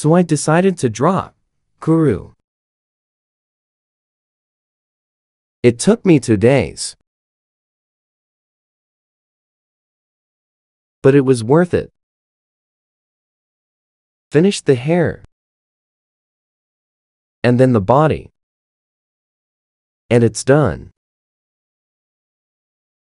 so I decided to drop Kuru. It took me two days. But it was worth it. Finish the hair. And then the body. And it's done.